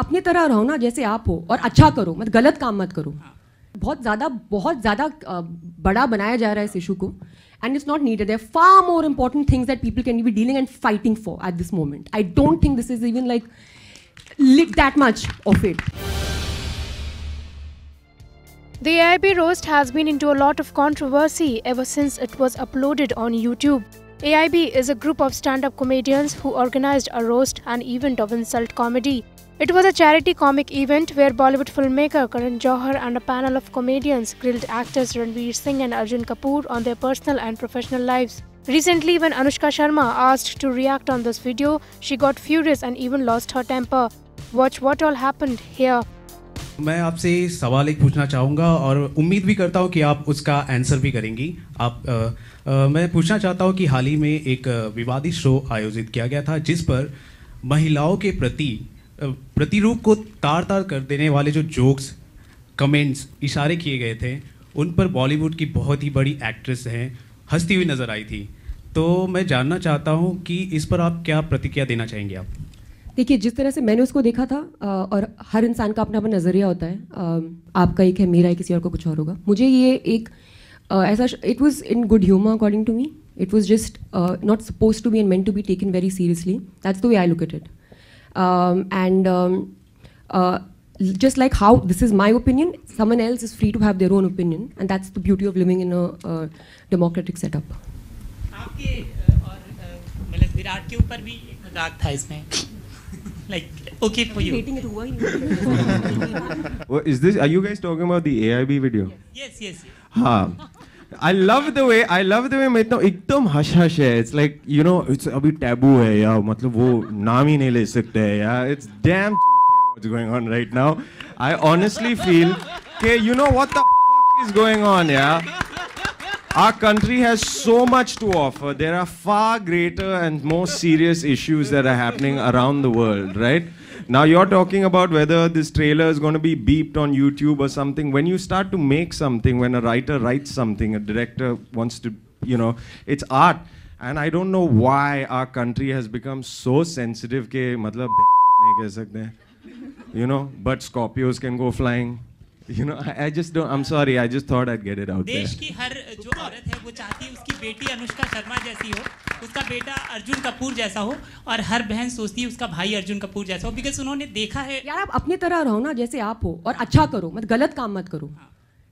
अपनी तरह रहो ना जैसे आप हो और अच्छा करो मत गलत काम मत करो बहुत ज़्यादा बहुत ज़्यादा बड़ा बनाया जा रहा है इस इशू को and it's not needed There far more more things that people can be dealing and fighting for at this moment I don't think this is even like like that much of it The AIB roast has been into a lot of controversy ever since it was uploaded on YouTube. AIB is a group of stand up comedians who organized a roast, and event of insult comedy. It was a charity comic event where Bollywood filmmaker Karan Johar and a panel of comedians grilled actors Ranveer Singh and Arjun Kapoor on their personal and professional lives. Recently, when Anushka Sharma asked to react on this video, she got furious and even lost her temper. Watch what all happened here. मैं आपसे सवाल एक पूछना चाहूँगा और उम्मीद भी करता हूँ कि आप उसका आंसर भी करेंगी आप आ, आ, मैं पूछना चाहता हूँ कि हाल ही में एक विवादित शो आयोजित किया गया था जिस पर महिलाओं के प्रति प्रतिरूप को तार तार कर देने वाले जो जोक्स कमेंट्स इशारे किए गए थे उन पर बॉलीवुड की बहुत ही बड़ी एक्ट्रेस हैं हंसती हुई नज़र आई थी तो मैं जानना चाहता हूँ कि इस पर आप क्या प्रतिक्रिया देना चाहेंगे आप देखिए जिस तरह से मैंने उसको देखा था और हर इंसान का अपना अपना नज़रिया होता है आपका एक है मेरा है किसी और को कुछ और होगा मुझे ये एक ऐसा it was in good humour according to me it was just not suppose to be and meant to be taken very seriously that's the way I look at it Um, and um, uh, just like how this is my opinion, someone else is free to have their own opinion, and that's the beauty of living in a, democratic setup. आपके uh, और uh, मतलब विराट के ऊपर भी था इसमें like okay for you it हुआ ही well, is this are you guys talking about the AIB video yes yes, yes. हाँ I love the way I love the way मैं इतना एकदम हश हश है it's It's you know it's अभी taboo है या मतलब वो नाम ही नहीं ले सकते हैं या it's damn. what's going on right now i honestly feel okay you know what the fuck is going on yeah our country has so much to offer there are far greater and more serious issues that are happening around the world right now you're talking about whether this trailer is going to be beeped on YouTube or something. When you start to make something, when a writer writes something, a director wants to, you know, it's art. And I don't know why our country has become so sensitive ke You know, but Scorpios can go flying. You know, I, I just don't. I'm sorry. I just thought I'd get it out there. देश की हर जो औरत है वो चाहती है उसकी बेटी अनुष्का शर्मा जैसी हो उसका बेटा अर्जुन कपूर जैसा हो और हर बहन सोचती है उसका भाई अर्जुन कपूर जैसा हो बिकॉज उन्होंने देखा है यार आप अपने तरह रहो ना जैसे आप हो और अच्छा करो मत गलत काम मत करो हाँ।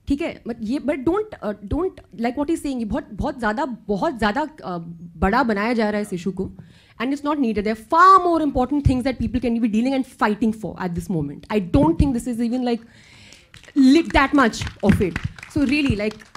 ठीक है बट ये but don't don't like what is saying बहुत बहुत ज़्यादा बहुत ज़्यादा uh, बड़ा बनाया जा रहा है इस इशू को and is not needed and far more important things that people can be dealing and fighting for at this moment I don't think this is even like like that much of it so really like